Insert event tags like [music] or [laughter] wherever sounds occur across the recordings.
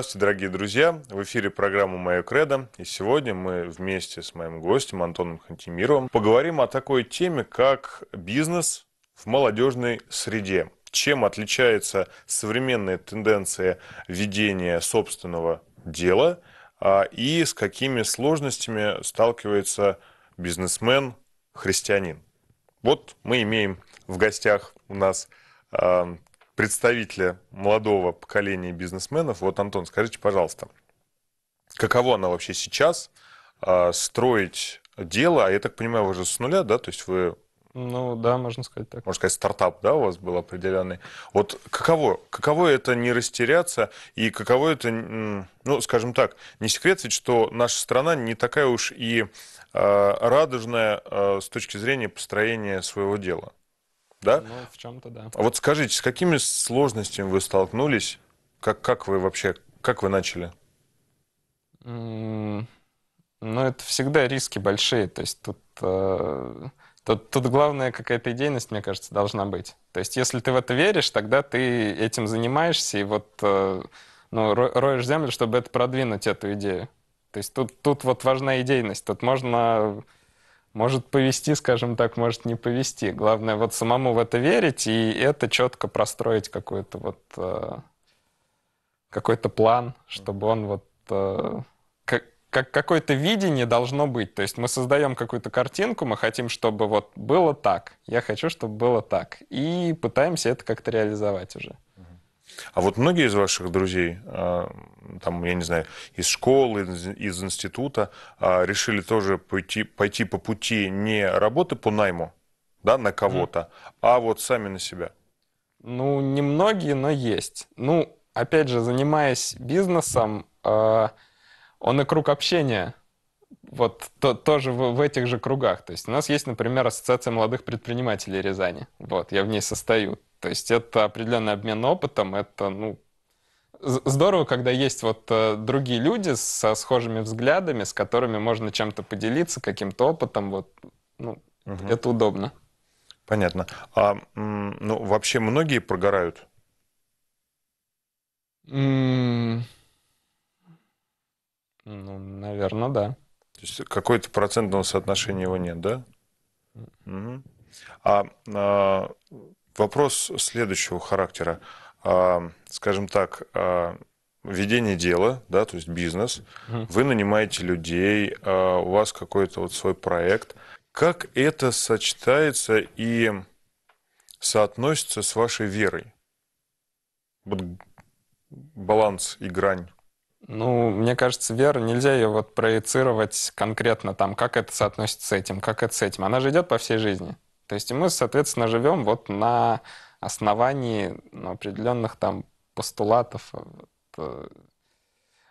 Здравствуйте, дорогие друзья! В эфире программа «Мое кредо» и сегодня мы вместе с моим гостем Антоном Хантимировым поговорим о такой теме, как бизнес в молодежной среде. Чем отличается современная тенденция ведения собственного дела а, и с какими сложностями сталкивается бизнесмен-христианин. Вот мы имеем в гостях у нас а, представителя молодого поколения бизнесменов. Вот, Антон, скажите, пожалуйста, каково она вообще сейчас а, строить дело? А я так понимаю, вы уже с нуля, да? То есть вы ну да, можно сказать так. Можно сказать, стартап, да, у вас был определенный. Вот каково, каково это не растеряться и каково это, ну, скажем так, не секрет ведь, что наша страна не такая уж и а, радужная а, с точки зрения построения своего дела да? Ну, в чем-то да. А вот скажите, с какими сложностями вы столкнулись? Как, как вы вообще, как вы начали? ну, это всегда риски большие. То есть тут, э, тут, тут главная какая-то идейность, мне кажется, должна быть. То есть если ты в это веришь, тогда ты этим занимаешься и вот э, ну, роешь землю, чтобы это продвинуть, эту идею. То есть тут, тут вот важна идейность. Тут можно может повести, скажем так, может не повести. Главное вот самому в это верить и это четко простроить какой-то вот э, какой-то план, чтобы он вот э, как какое-то видение должно быть. То есть мы создаем какую-то картинку, мы хотим, чтобы вот было так. Я хочу, чтобы было так. И пытаемся это как-то реализовать уже. А вот многие из ваших друзей, а, там, я не знаю, из школы, из института, а, решили тоже пойти, пойти по пути не работы по найму, да, на кого-то, mm. а вот сами на себя. Ну, немногие, но есть. Ну, опять же, занимаясь бизнесом, э, он и круг общения вот то, тоже в, в этих же кругах. То есть у нас есть, например, Ассоциация молодых предпринимателей Рязани. Вот, я в ней состою. То есть это определенный обмен опытом, это, ну, здорово, когда есть вот э, другие люди со схожими взглядами, с которыми можно чем-то поделиться, каким-то опытом, вот, ну, угу. это удобно. Понятно. А, ну, вообще многие прогорают? Ну, наверное, да. То есть какое-то процентного соотношения его нет, да? Угу. А, а Вопрос следующего характера. А, скажем так, а, ведение дела, да, то есть бизнес, вы нанимаете людей, а, у вас какой-то вот свой проект. Как это сочетается и соотносится с вашей верой? Вот баланс и грань. Ну, мне кажется, вера, нельзя ее вот проецировать конкретно там, как это соотносится с этим, как это с этим. Она же идет по всей жизни. То есть мы, соответственно, живем вот на основании ну, определенных там постулатов. Э, вот, э,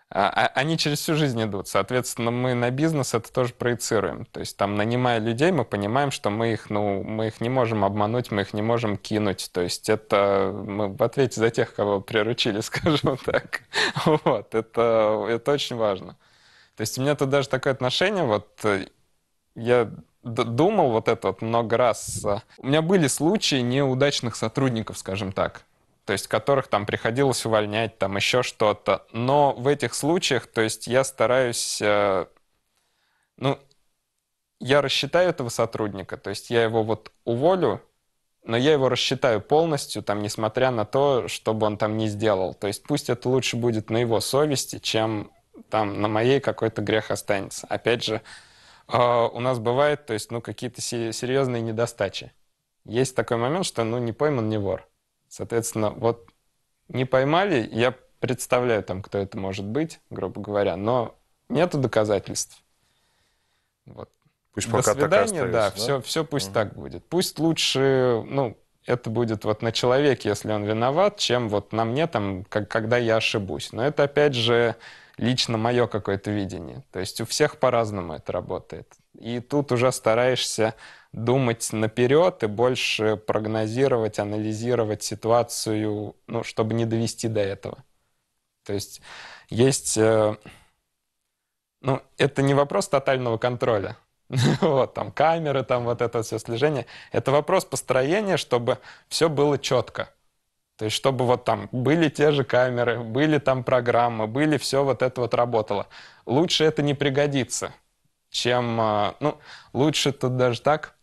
а, а, они через всю жизнь идут. Соответственно, мы на бизнес это тоже проецируем. То есть там, нанимая людей, мы понимаем, что мы их, ну, мы их не можем обмануть, мы их не можем кинуть. То есть это мы в ответе за тех, кого приручили, [laughs] скажем так. Вот, это, это очень важно. То есть у меня тут даже такое отношение, вот э, я думал вот это вот много раз. У меня были случаи неудачных сотрудников, скажем так, то есть которых там приходилось увольнять, там еще что-то. Но в этих случаях, то есть я стараюсь, э, ну, я рассчитаю этого сотрудника, то есть я его вот уволю, но я его рассчитаю полностью, там, несмотря на то, что бы он там не сделал. То есть пусть это лучше будет на его совести, чем там на моей какой-то грех останется. Опять же, а, у нас бывает, то есть, ну, какие-то серьезные недостачи. Есть такой момент, что, ну, не пойман, не вор. Соответственно, вот не поймали, я представляю там, кто это может быть, грубо говоря, но нету доказательств. Вот. Пусть До пока свидания, так остается, да, да, все, все пусть угу. так будет. Пусть лучше, ну, это будет вот на человеке, если он виноват, чем вот на мне там, как, когда я ошибусь. Но это опять же лично мое какое-то видение. То есть у всех по-разному это работает. И тут уже стараешься думать наперед и больше прогнозировать, анализировать ситуацию, ну, чтобы не довести до этого. То есть есть... Э, ну, это не вопрос тотального контроля. [laughs] вот, там камеры, там вот это все слежение. Это вопрос построения, чтобы все было четко. То есть, чтобы вот там были те же камеры, были там программы, были все вот это вот работало. Лучше это не пригодится, чем, а, ну, лучше тут даже так.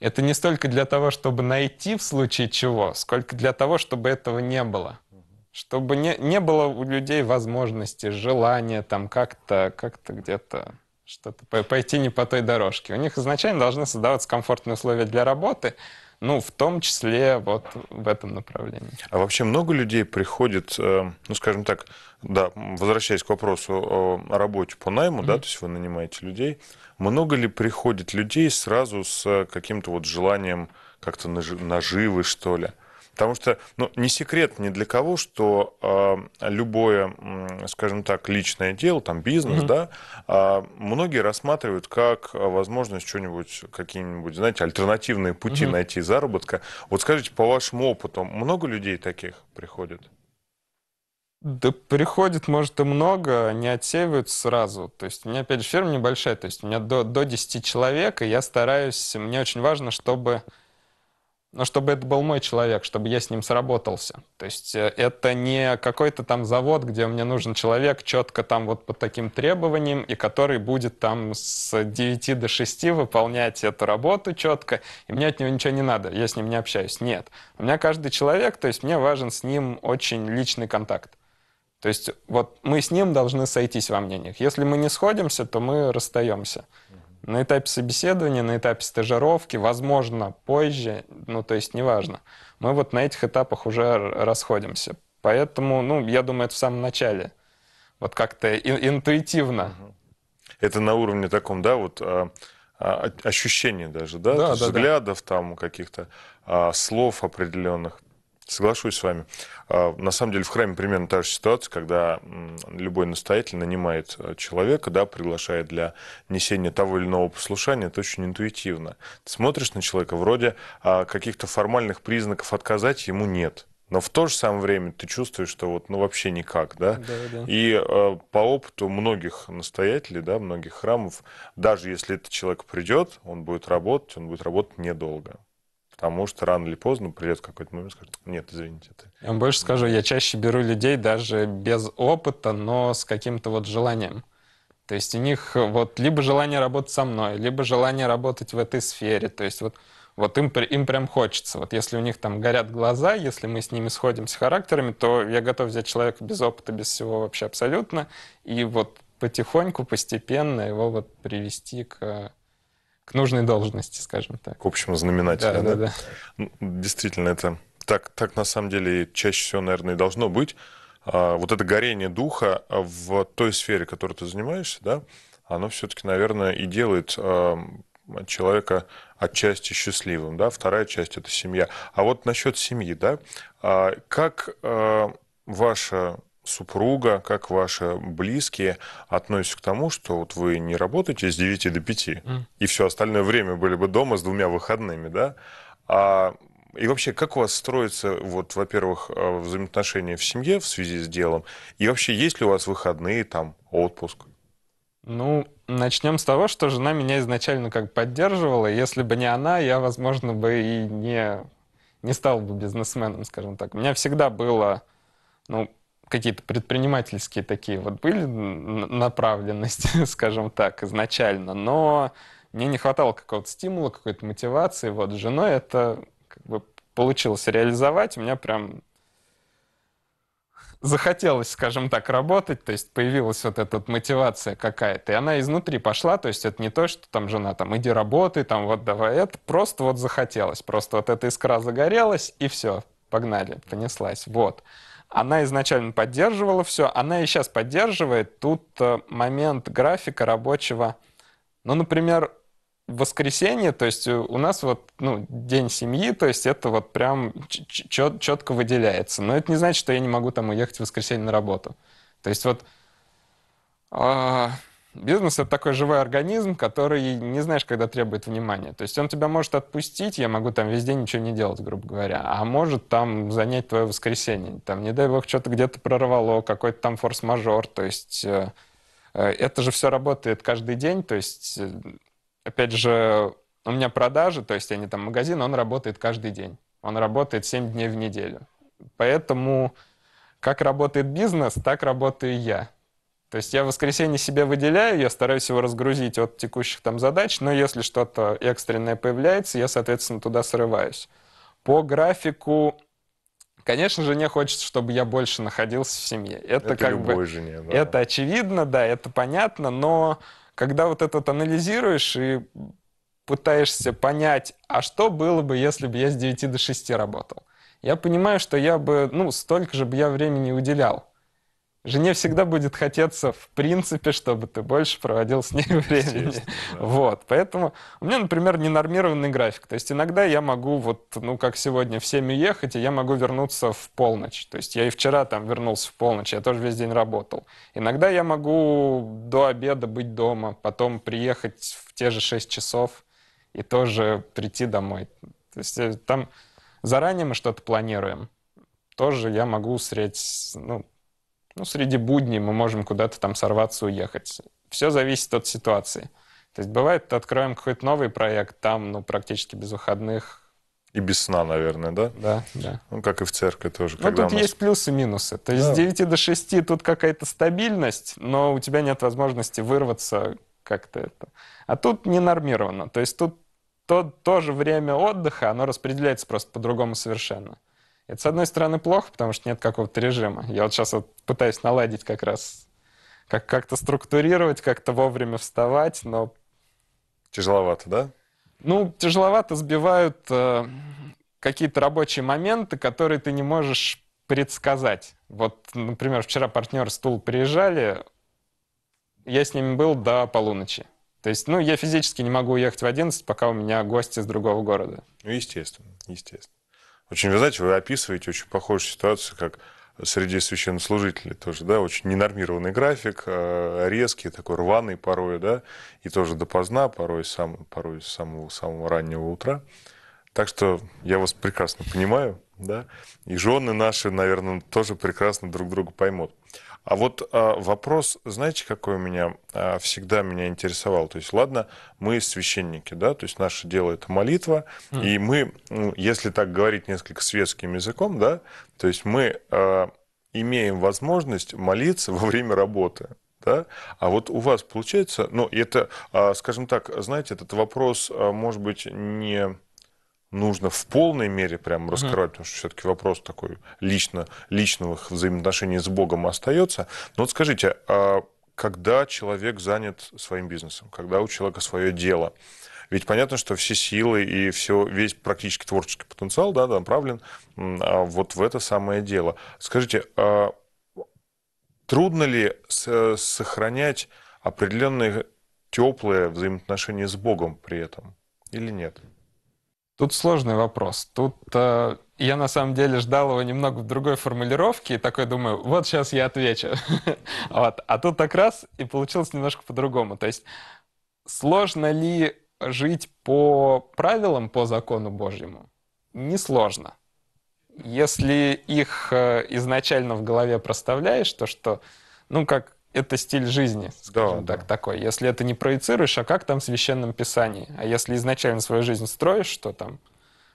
Это не столько для того, чтобы найти в случае чего, сколько для того, чтобы этого не было. Чтобы не, не было у людей возможности, желания там как-то, как-то где-то что-то пойти не по той дорожке. У них изначально должны создаваться комфортные условия для работы, ну, в том числе вот в этом направлении. А вообще много людей приходит, э, ну, скажем так, да, возвращаясь к вопросу о работе по найму, mm-hmm. да, то есть вы нанимаете людей, много ли приходит людей сразу с э, каким-то вот желанием как-то наживы, что ли? Потому что ну, не секрет ни для кого, что э, любое, скажем так, личное дело, там бизнес, mm-hmm. да, э, многие рассматривают как а, возможность что-нибудь, какие-нибудь, знаете, альтернативные пути mm-hmm. найти заработка. Вот скажите, по вашему опыту, много людей таких приходит? Да приходит, может, и много, не отсеиваются сразу. То есть у меня, опять же, фирма небольшая, то есть у меня до, до 10 человек, и я стараюсь, мне очень важно, чтобы но чтобы это был мой человек, чтобы я с ним сработался. То есть э, это не какой-то там завод, где мне нужен человек четко там вот по таким требованиям, и который будет там с 9 до 6 выполнять эту работу четко, и мне от него ничего не надо, я с ним не общаюсь. Нет. У меня каждый человек, то есть мне важен с ним очень личный контакт. То есть вот мы с ним должны сойтись во мнениях. Если мы не сходимся, то мы расстаемся. На этапе собеседования, на этапе стажировки, возможно, позже, ну, то есть неважно. Мы вот на этих этапах уже расходимся. Поэтому, ну, я думаю, это в самом начале. Вот как-то ин- интуитивно. Это на уровне таком, да, вот а, а, ощущений даже, да? да, да взглядов да. там каких-то а, слов определенных. Соглашусь с вами. А, на самом деле в храме примерно та же ситуация, когда любой настоятель нанимает э, человека, да, приглашает для несения того или иного послушания, это очень интуитивно. Ты смотришь на человека, вроде а, каких-то формальных признаков отказать ему нет. Но в то же самое время ты чувствуешь, что вот, ну, вообще никак, да? да, да. И э, по опыту многих настоятелей, да, многих храмов, даже если этот человек придет, он будет работать, он будет работать недолго. Потому что рано или поздно придет какой-то момент, скажет, нет, извините. Это... Я вам больше скажу, я чаще беру людей даже без опыта, но с каким-то вот желанием. То есть у них вот либо желание работать со мной, либо желание работать в этой сфере. То есть вот, вот им, им прям хочется. Вот если у них там горят глаза, если мы с ними сходимся характерами, то я готов взять человека без опыта, без всего вообще абсолютно, и вот потихоньку, постепенно его вот привести к к нужной должности, скажем так. К общему знаменателю. Да, да, да. да. Ну, действительно, это так, так на самом деле чаще всего, наверное, и должно быть. А, вот это горение духа в той сфере, которой ты занимаешься, да, оно все-таки, наверное, и делает а, человека отчасти счастливым, да, вторая часть это семья. А вот насчет семьи, да, а, как ваша супруга, как ваши близкие относятся к тому, что вот вы не работаете с 9 до 5, mm. и все остальное время были бы дома с двумя выходными, да? А, и вообще, как у вас строится, вот, во-первых, э, взаимоотношения в семье в связи с делом, и вообще, есть ли у вас выходные, там, отпуск? Ну, начнем с того, что жена меня изначально как поддерживала. Если бы не она, я, возможно, бы и не, не стал бы бизнесменом, скажем так. У меня всегда было ну, какие-то предпринимательские такие вот были направленности, [laughs] скажем так, изначально, но мне не хватало какого-то стимула, какой-то мотивации. Вот с женой это как бы получилось реализовать. У меня прям захотелось, скажем так, работать, то есть появилась вот эта вот мотивация какая-то, и она изнутри пошла, то есть это не то, что там жена там иди работай, там вот давай это, просто вот захотелось, просто вот эта искра загорелась, и все, погнали, понеслась, вот. Она изначально поддерживала все, она и сейчас поддерживает. Тут э, момент графика рабочего. Ну, например, в воскресенье, то есть э, у нас вот ну, день семьи, то есть это вот прям чет четко выделяется. Но это не значит, что я не могу там уехать в воскресенье на работу. То есть вот... Э Бизнес — это такой живой организм, который не знаешь, когда требует внимания. То есть он тебя может отпустить, я могу там везде ничего не делать, грубо говоря, а может там занять твое воскресенье. Там, не дай бог, что-то где-то прорвало, какой-то там форс-мажор. То есть э, э, это же все работает каждый день. То есть, э, опять же, у меня продажи, то есть они там магазин, он работает каждый день. Он работает 7 дней в неделю. Поэтому как работает бизнес, так работаю я. То есть я в воскресенье себя выделяю, я стараюсь его разгрузить от текущих там задач, но если что-то экстренное появляется, я, соответственно, туда срываюсь. По графику, конечно, же, жене хочется, чтобы я больше находился в семье. Это, это как бы... Жене, да. Это очевидно, да, это понятно, но когда вот этот анализируешь и пытаешься понять, а что было бы, если бы я с 9 до 6 работал, я понимаю, что я бы, ну, столько же бы я времени уделял Жене всегда будет хотеться, в принципе, чтобы ты больше проводил с ней [laughs] времени. Да. Вот. Поэтому у меня, например, ненормированный график. То есть иногда я могу, вот, ну, как сегодня, в 7 уехать и я могу вернуться в полночь. То есть я и вчера там вернулся в полночь, я тоже весь день работал. Иногда я могу до обеда быть дома, потом приехать в те же 6 часов и тоже прийти домой. То есть э, там заранее мы что-то планируем. Тоже я могу средь, ну, ну, среди будней мы можем куда-то там сорваться, уехать. Все зависит от ситуации. То есть бывает, откроем какой-то новый проект, там, ну, практически без выходных. И без сна, наверное, да? Да, да. Ну, как и в церкви тоже. Ну, тут нас... есть плюсы и минусы. То есть да. с 9 до 6 тут какая-то стабильность, но у тебя нет возможности вырваться как-то это. А тут не нормировано. То есть тут то, то же время отдыха, оно распределяется просто по-другому совершенно. Это, с одной стороны, плохо, потому что нет какого-то режима. Я вот сейчас вот пытаюсь наладить как раз, как- как-то структурировать, как-то вовремя вставать, но... Тяжеловато, да? Ну, тяжеловато сбивают э, какие-то рабочие моменты, которые ты не можешь предсказать. Вот, например, вчера партнер стул приезжали, я с ними был до полуночи. То есть, ну, я физически не могу уехать в 11, пока у меня гости из другого города. Ну, естественно, естественно. Очень, вы знаете, вы описываете очень похожую ситуацию, как среди священнослужителей тоже, да, очень ненормированный график, э, резкий, такой рваный порой, да, и тоже допоздна, порой, сам, порой с самого, самого раннего утра. Так что я вас прекрасно понимаю, да, и жены наши, наверное, тоже прекрасно друг друга поймут. А вот а, вопрос, знаете, какой у меня а, всегда меня интересовал? То есть, ладно, мы священники, да, то есть наше дело это молитва, mm. и мы, ну, если так говорить несколько светским языком, да, то есть мы а, имеем возможность молиться [laughs] во время работы. Да? А вот у вас получается, ну, это, а, скажем так, знаете, этот вопрос, а, может быть, не нужно в полной мере прям раскрывать, mm-hmm. потому что все-таки вопрос такой лично, личного взаимоотношений с Богом остается. Но вот скажите, а когда человек занят своим бизнесом, когда у человека свое дело, ведь понятно, что все силы и все, весь практически творческий потенциал да, направлен а вот в это самое дело. Скажите, а трудно ли сохранять определенные теплые взаимоотношения с Богом при этом или нет? Тут сложный вопрос. Тут э, я на самом деле ждал его немного в другой формулировке и такой думаю, вот сейчас я отвечу. [laughs] вот. А тут так раз и получилось немножко по-другому. То есть сложно ли жить по правилам, по закону Божьему? Несложно. Если их э, изначально в голове проставляешь, то что, ну, как это стиль жизни, скажем да, так, да. такой. Если это не проецируешь, а как там в Священном Писании? А если изначально свою жизнь строишь, что там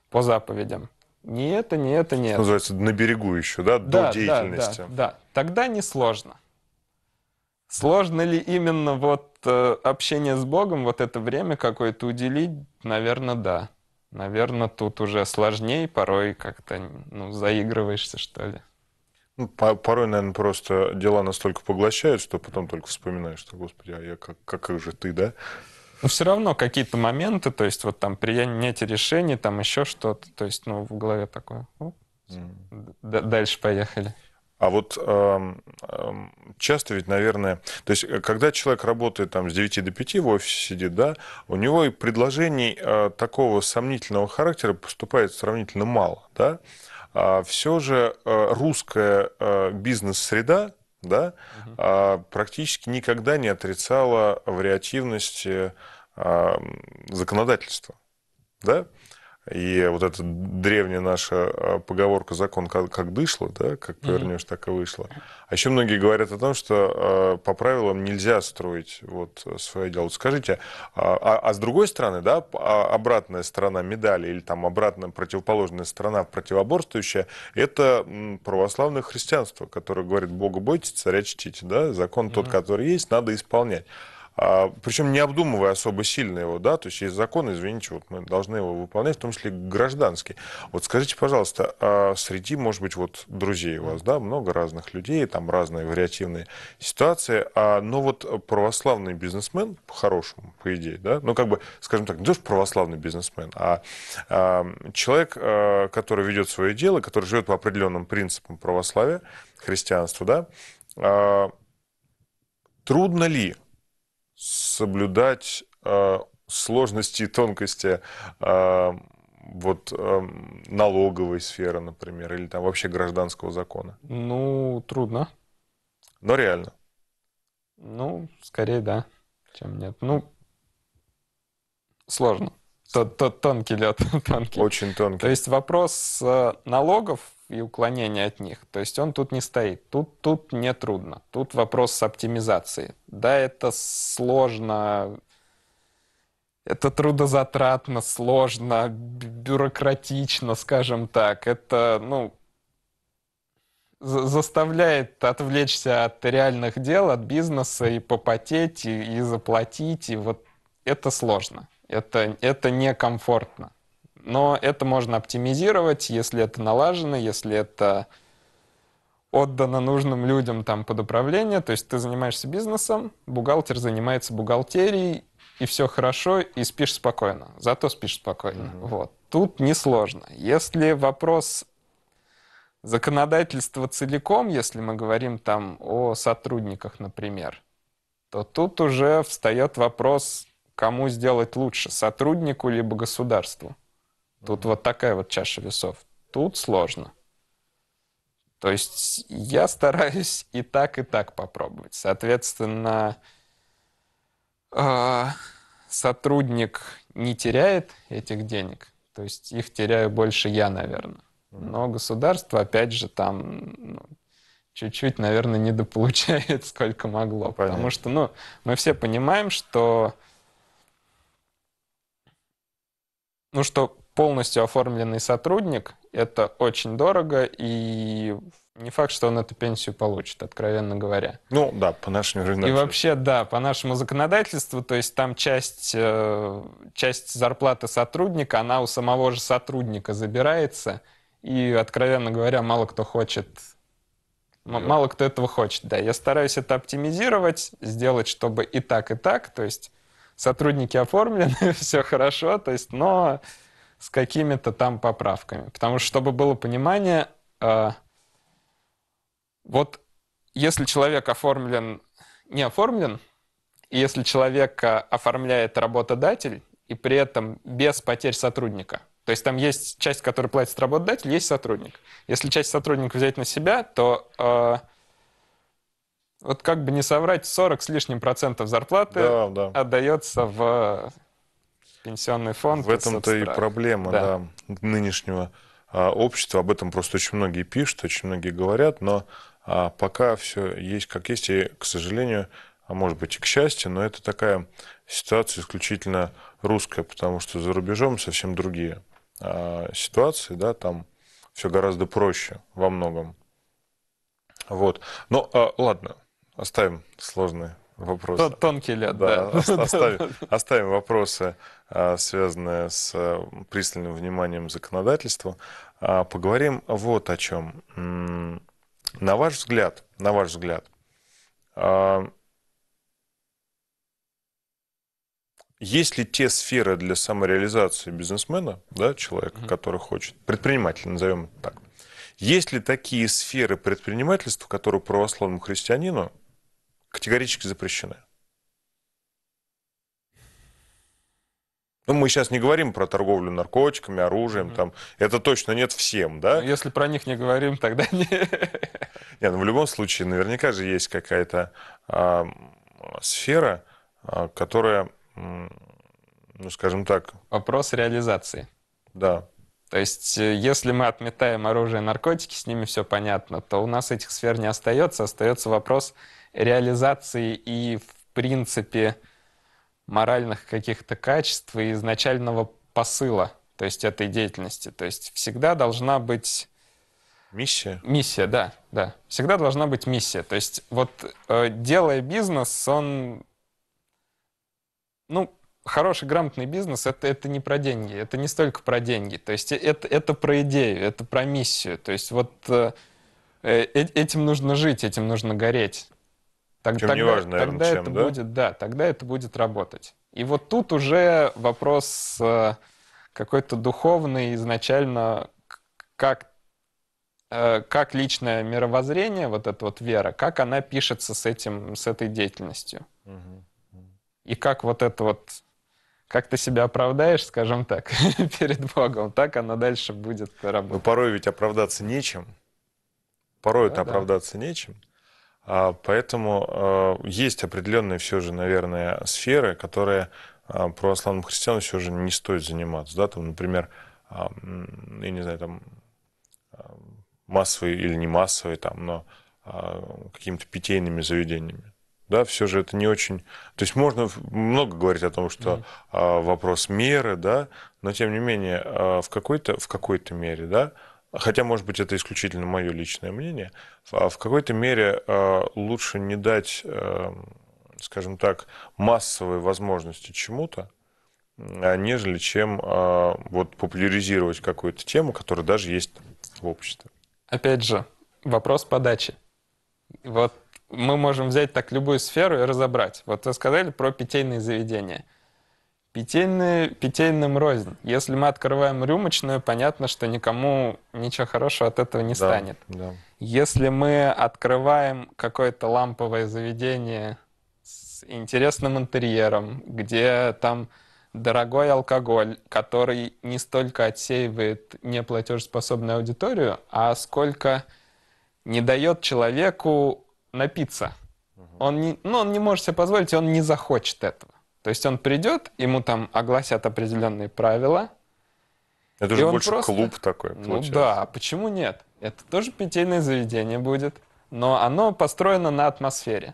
по заповедям? Не это, не это, не это. Называется на берегу еще, да, да до деятельности. Да, да, да. Тогда несложно. Сложно ли именно вот э, общение с Богом, вот это время какое-то уделить? Наверное, да. Наверное, тут уже сложнее, порой как-то ну, заигрываешься, что ли. Ну, порой, наверное, просто дела настолько поглощают, что потом только вспоминаешь, что, господи, а я как, как, как же ты, да? Но все равно какие-то моменты, то есть вот там принятие решений, там еще что-то, то есть, ну, в голове такое. Оп, mm. Дальше поехали. А вот э, э, часто ведь, наверное, то есть, э, когда человек работает там с 9 до 5 в офисе сидит, да, у него и предложений э, такого сомнительного характера поступает сравнительно мало, да. А, все же э, русская э, бизнес-среда да, угу. практически никогда не отрицала вариативности законодательства. Да? И вот эта древняя наша а, поговорка «закон как, как дышло», да, как повернешь, так и вышло. А еще многие говорят о том, что а, по правилам нельзя строить вот свое дело. Вот скажите, а, а, а с другой стороны, да, обратная сторона медали или там обратная противоположная сторона противоборствующая, это православное христианство, которое говорит Богу бойтесь, царя чтите», да, закон тот, который есть, надо исполнять а, причем не обдумывая особо сильно его, да, то есть есть закон, извините, вот мы должны его выполнять, в том числе гражданский. Вот скажите, пожалуйста, а среди, может быть, вот друзей у вас, да, много разных людей, там разные вариативные ситуации, а, но вот православный бизнесмен, по-хорошему, по идее, да, ну как бы, скажем так, не то, что православный бизнесмен, а, а человек, а, который ведет свое дело, который живет по определенным принципам православия, христианства, да, а, трудно ли соблюдать э, сложности и тонкости э, вот э, налоговой сферы, например, или там вообще гражданского закона? Ну, трудно. Но реально. Ну, скорее да, чем нет. Ну, сложно. Т -т Тонкий лед. [laughs] Тонкий. Очень тонкий. То есть вопрос э, налогов и уклонение от них. То есть он тут не стоит. Тут, тут не трудно. Тут вопрос с оптимизацией. Да, это сложно, это трудозатратно, сложно, бюрократично, скажем так. Это, ну, заставляет отвлечься от реальных дел, от бизнеса и попотеть, и, и заплатить, и вот это сложно. Это, это некомфортно. Но это можно оптимизировать, если это налажено, если это отдано нужным людям там под управление. То есть ты занимаешься бизнесом, бухгалтер занимается бухгалтерией, и все хорошо, и спишь спокойно. Зато спишь спокойно. Mm-hmm. Вот. Тут несложно. Если вопрос законодательства целиком, если мы говорим там о сотрудниках, например, то тут уже встает вопрос, кому сделать лучше, сотруднику либо государству. Тут вот такая вот чаша весов. Тут сложно. То есть я стараюсь и так, и так попробовать. Соответственно, э, сотрудник не теряет этих денег. То есть их теряю больше я, наверное. Но государство, опять же, там ну, чуть-чуть, наверное, недополучает, [laughs] сколько могло. понятно. потому что, ну, мы все понимаем, что... Ну, что полностью оформленный сотрудник, это очень дорого, и не факт, что он эту пенсию получит, откровенно говоря. Ну да, по нашему законодательству. И вообще, да, по нашему законодательству, то есть там часть, э, часть зарплаты сотрудника, она у самого же сотрудника забирается, и, откровенно говоря, мало кто хочет да. Мало кто этого хочет, да. Я стараюсь это оптимизировать, сделать, чтобы и так, и так. То есть сотрудники оформлены, [laughs] все хорошо, то есть, но с какими-то там поправками. Потому что, чтобы было понимание, э, вот если человек оформлен, не оформлен, и если человек э, оформляет работодатель, и при этом без потерь сотрудника. То есть там есть часть, которая платит работодатель, есть сотрудник. Если часть сотрудника взять на себя, то э, вот как бы не соврать, 40 с лишним процентов зарплаты да, да. отдается в пенсионный фонд. В этом-то и проблема да. Да, нынешнего а, общества. Об этом просто очень многие пишут, очень многие говорят, но а, пока все есть как есть, и, к сожалению, а может быть и к счастью, но это такая ситуация исключительно русская, потому что за рубежом совсем другие а, ситуации, да, там все гораздо проще во многом. Вот. Но ну, а, ладно, оставим сложные вопросы. Тон, тонкий лед, да. да. [laughs] Оставим, оставим вопросы, а, связанные с пристальным вниманием законодательству. А, поговорим вот о чем. На ваш взгляд, на ваш взгляд, а, есть ли те сферы для самореализации бизнесмена, да, человека, mm-hmm. который хочет, предприниматель, назовем это так, есть ли такие сферы предпринимательства, которые православному христианину категорически запрещены. Ну, мы сейчас не говорим про торговлю наркотиками, оружием, mm-hmm. там, это точно нет всем, да? Но ну, если про них не говорим, тогда [laughs] не... Нет, ну, в любом случае, наверняка же есть какая-то э, сфера, э, которая, ну, скажем так... Вопрос реализации. Да. То есть, э, если мы отметаем оружие и наркотики, с ними все понятно, то у нас этих сфер не остается, остается вопрос реализации и, в принципе, моральных каких-то качеств и изначального посыла, то есть этой деятельности. То есть всегда должна быть... Миссия? Миссия, да, да. Всегда должна быть миссия. То есть вот э, делая бизнес, он... Ну, хороший, грамотный бизнес это, — это не про деньги, это не столько про деньги. То есть это, это про идею, это про миссию. То есть вот э, э, этим нужно жить, этим нужно гореть. Так, Причем тогда, важно, наверное, тогда чем, это да? будет, да, тогда это будет работать. И вот тут уже вопрос э, какой-то духовный изначально, как э, как личное мировоззрение, вот эта вот вера, как она пишется с этим, с этой деятельностью. Угу. И как вот это вот, как ты себя оправдаешь, скажем так, [laughs] перед Богом, так она дальше будет ну, работать. Но порой ведь оправдаться нечем. Порой да, ну это да. оправдаться нечем. А, поэтому а, есть определенные все же, наверное, сферы, которые а, православным христианам все же не стоит заниматься. Да? Там, например, я не знаю, там массовые или не массовые, там, но какими-то питейными заведениями. Да, все же это не очень. То есть можно много говорить о том, что mm-hmm. вопрос меры, да, но тем не менее в какой-то в какой-то мере, да, хотя, может быть, это исключительно мое личное мнение, а в какой-то мере э, лучше не дать, э, скажем так, массовой возможности чему-то, а, нежели чем э, вот, популяризировать какую-то тему, которая даже есть в обществе. Опять же, вопрос подачи. Вот мы можем взять так любую сферу и разобрать. Вот вы сказали про питейные заведения – Питейный, питейным рознь. Если мы открываем рюмочную, понятно, что никому ничего хорошего от этого не да, станет. Да. Если мы открываем какое-то ламповое заведение с интересным интерьером, где там дорогой алкоголь, который не столько отсеивает неплатежеспособную аудиторию, а сколько не дает человеку напиться. Угу. Он, не, ну, он не может себе позволить, он не захочет этого. То есть он придет, ему там огласят определенные правила. Это же больше просто... клуб такой, ну получается. Ну да, а почему нет? Это тоже питейное заведение будет, но оно построено на атмосфере.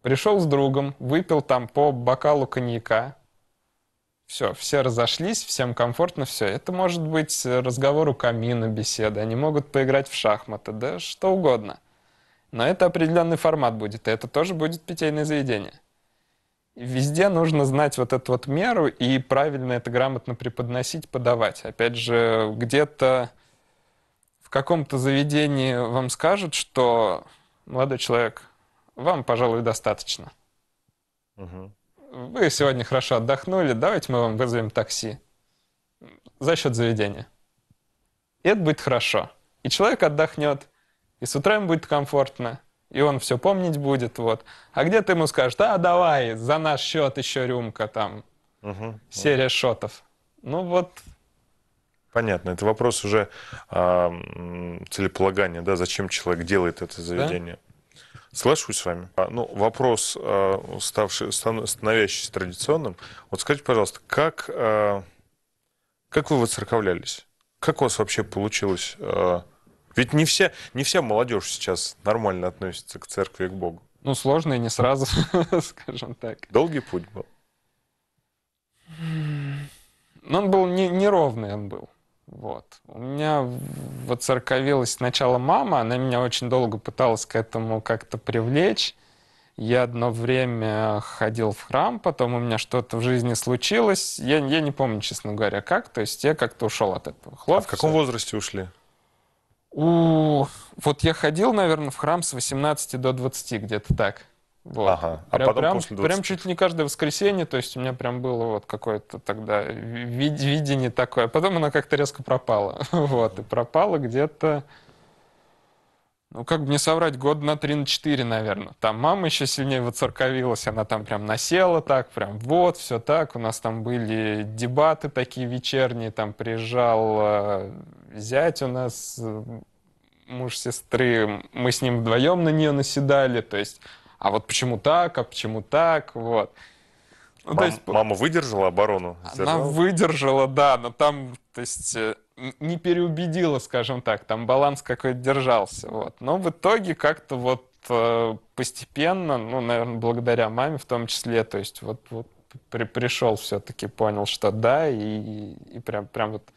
Пришел с другом, выпил там по бокалу коньяка. Все, все разошлись, всем комфортно, все. Это может быть разговор у камина, беседа. Они могут поиграть в шахматы, да что угодно. Но это определенный формат будет, и это тоже будет питейное заведение везде нужно знать вот эту вот меру и правильно это грамотно преподносить, подавать. Опять же, где-то в каком-то заведении вам скажут, что молодой человек, вам, пожалуй, достаточно. Угу. Вы сегодня хорошо отдохнули, давайте мы вам вызовем такси за счет заведения. И это будет хорошо. И человек отдохнет, и с утра ему будет комфортно, и он все помнить будет, вот. А где ты ему скажешь, а давай, за наш счет еще рюмка там, угу, серия угу. шотов. Ну вот. Понятно, это вопрос уже а, целеполагания, да, зачем человек делает это заведение. Да? Соглашусь с вами. А, ну, вопрос, а, ставший, становящийся традиционным. Вот скажите, пожалуйста, как, а, как вы воцерковлялись? Как у вас вообще получилось ведь не вся, не вся молодежь сейчас нормально относится к церкви и к Богу. Ну, сложно и не сразу, [laughs] скажем так. Долгий путь был. Но он был не, неровный, он был. Вот. У меня воцерковилась сначала мама, она меня очень долго пыталась к этому как-то привлечь. Я одно время ходил в храм, потом у меня что-то в жизни случилось. Я, я не помню, честно говоря, как. То есть я как-то ушел от этого хлопца. А в каком возрасте ушли? У... Вот я ходил, наверное, в храм с 18 до 20, где-то так. Вот. Ага. А прям, потом прям, после 20. прям чуть ли не каждое воскресенье, то есть у меня прям было вот какое-то тогда видение такое. А потом оно как-то резко пропало. [laughs] Вот, и пропало где-то ну, как бы не соврать, год на три на 4, наверное. Там мама еще сильнее воцерковилась, она там прям насела так, прям вот, все так. У нас там были дебаты такие вечерние, там приезжал э, зять у нас, э, муж сестры, мы с ним вдвоем на нее наседали, то есть, а вот почему так, а почему так, вот. Ну, Мам, то есть, мама выдержала оборону? Сдержала? Она выдержала, да, но там, то есть... Э, не переубедила, скажем так, там баланс какой-то держался. Вот. Но в итоге как-то вот э, постепенно, ну, наверное, благодаря маме в том числе, то есть вот, вот при, пришел все-таки, понял, что да, и, и прям, прям вот,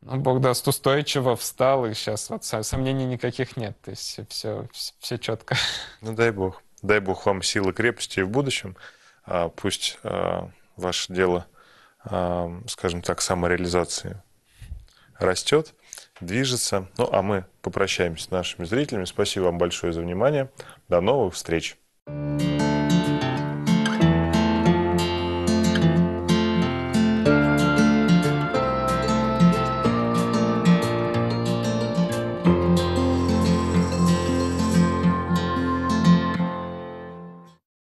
ну, Бог даст, устойчиво встал, и сейчас вот сомнений никаких нет, то есть все, все, все четко. Ну, дай Бог. Дай Бог вам силы крепости в будущем. а Пусть а, ваше дело – скажем так, самореализации растет, движется. Ну, а мы попрощаемся с нашими зрителями. Спасибо вам большое за внимание. До новых встреч! thank you